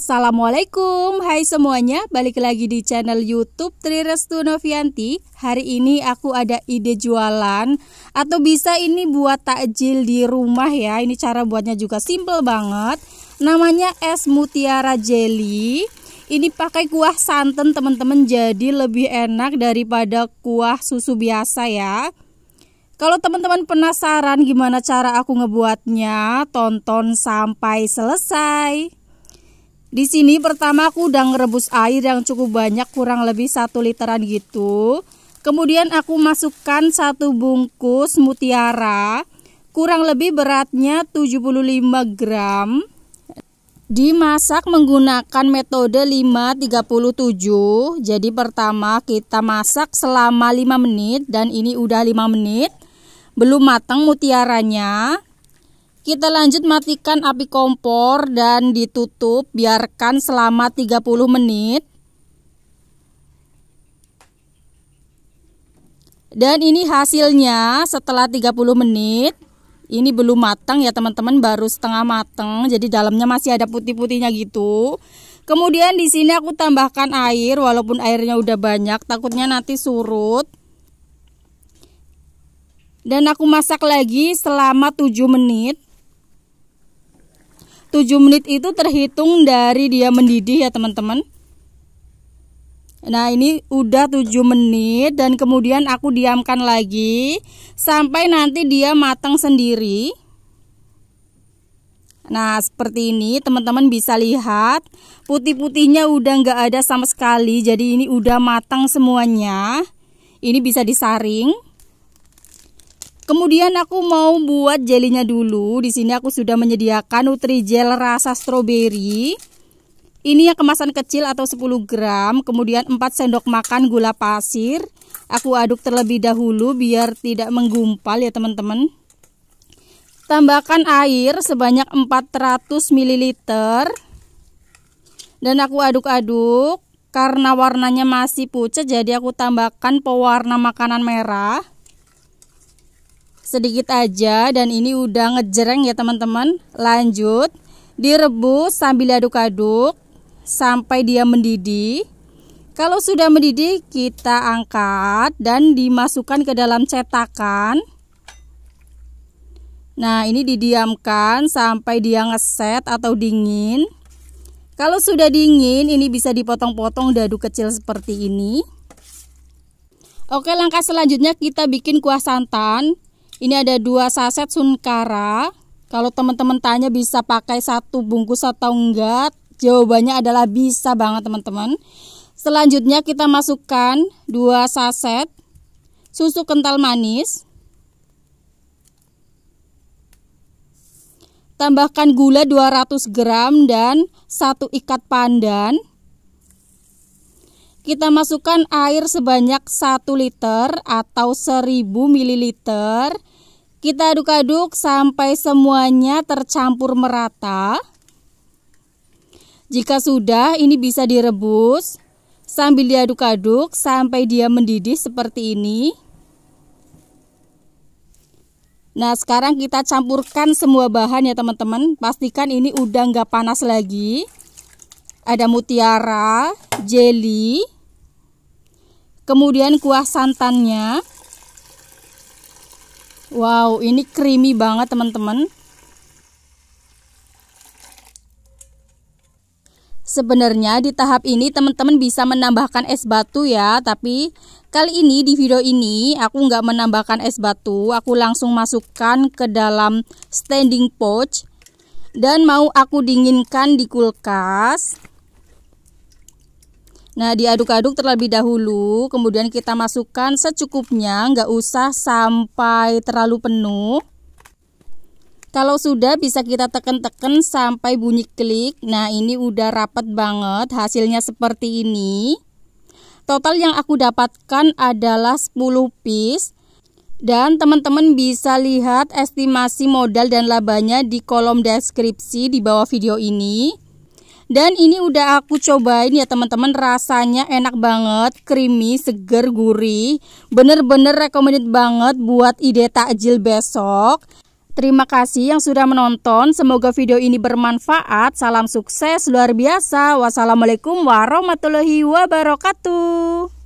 Assalamualaikum, hai semuanya, balik lagi di channel YouTube Tri Restu Novianti. Hari ini aku ada ide jualan atau bisa ini buat takjil di rumah ya. Ini cara buatnya juga simple banget. Namanya es mutiara jelly. Ini pakai kuah santan teman-teman jadi lebih enak daripada kuah susu biasa ya. Kalau teman-teman penasaran gimana cara aku ngebuatnya, tonton sampai selesai. Di sini pertama aku udah ngerebus air yang cukup banyak, kurang lebih satu literan gitu. Kemudian aku masukkan satu bungkus mutiara, kurang lebih beratnya 75 gram. Dimasak menggunakan metode 537. Jadi pertama kita masak selama 5 menit dan ini udah 5 menit. Belum matang mutiaranya. Kita lanjut matikan api kompor dan ditutup biarkan selama 30 menit. Dan ini hasilnya setelah 30 menit. Ini belum matang ya teman-teman, baru setengah matang. Jadi dalamnya masih ada putih-putihnya gitu. Kemudian di sini aku tambahkan air walaupun airnya udah banyak, takutnya nanti surut. Dan aku masak lagi selama 7 menit. 7 menit itu terhitung dari dia mendidih ya teman-teman Nah ini udah 7 menit dan kemudian aku diamkan lagi sampai nanti dia matang sendiri Nah seperti ini teman-teman bisa lihat putih-putihnya udah nggak ada sama sekali jadi ini udah matang semuanya Ini bisa disaring Kemudian aku mau buat jelinya dulu. Di sini aku sudah menyediakan gel rasa stroberi. Ini ya kemasan kecil atau 10 gram, kemudian 4 sendok makan gula pasir. Aku aduk terlebih dahulu biar tidak menggumpal ya teman-teman. Tambahkan air sebanyak 400 ml. Dan aku aduk-aduk. Karena warnanya masih pucat jadi aku tambahkan pewarna makanan merah sedikit aja dan ini udah ngejereng ya teman-teman. Lanjut, direbus sambil aduk-aduk sampai dia mendidih. Kalau sudah mendidih, kita angkat dan dimasukkan ke dalam cetakan. Nah, ini didiamkan sampai dia ngeset atau dingin. Kalau sudah dingin, ini bisa dipotong-potong dadu kecil seperti ini. Oke, langkah selanjutnya kita bikin kuah santan. Ini ada dua saset sunkara. Kalau teman-teman tanya bisa pakai satu bungkus atau enggak, jawabannya adalah bisa banget teman-teman. Selanjutnya kita masukkan dua saset susu kental manis. Tambahkan gula 200 gram dan satu ikat pandan. Kita masukkan air sebanyak 1 liter atau 1000 ml kita aduk-aduk sampai semuanya tercampur merata. Jika sudah, ini bisa direbus sambil diaduk-aduk sampai dia mendidih seperti ini. Nah sekarang kita campurkan semua bahan ya teman-teman Pastikan ini udah nggak panas lagi Ada mutiara, jelly Kemudian kuah santannya Wow, ini creamy banget teman-teman. Sebenarnya di tahap ini teman-teman bisa menambahkan es batu ya, tapi kali ini di video ini aku nggak menambahkan es batu, aku langsung masukkan ke dalam standing pouch dan mau aku dinginkan di kulkas. Nah, diaduk-aduk terlebih dahulu, kemudian kita masukkan secukupnya, nggak usah sampai terlalu penuh. Kalau sudah bisa kita tekan-tekan sampai bunyi klik. Nah, ini udah rapat banget, hasilnya seperti ini. Total yang aku dapatkan adalah 10 piece. Dan teman-teman bisa lihat estimasi modal dan labanya di kolom deskripsi di bawah video ini. Dan ini udah aku cobain ya teman-teman, rasanya enak banget, creamy, seger, gurih. Bener-bener recommended banget buat ide takjil besok. Terima kasih yang sudah menonton. Semoga video ini bermanfaat. Salam sukses luar biasa. Wassalamualaikum warahmatullahi wabarakatuh.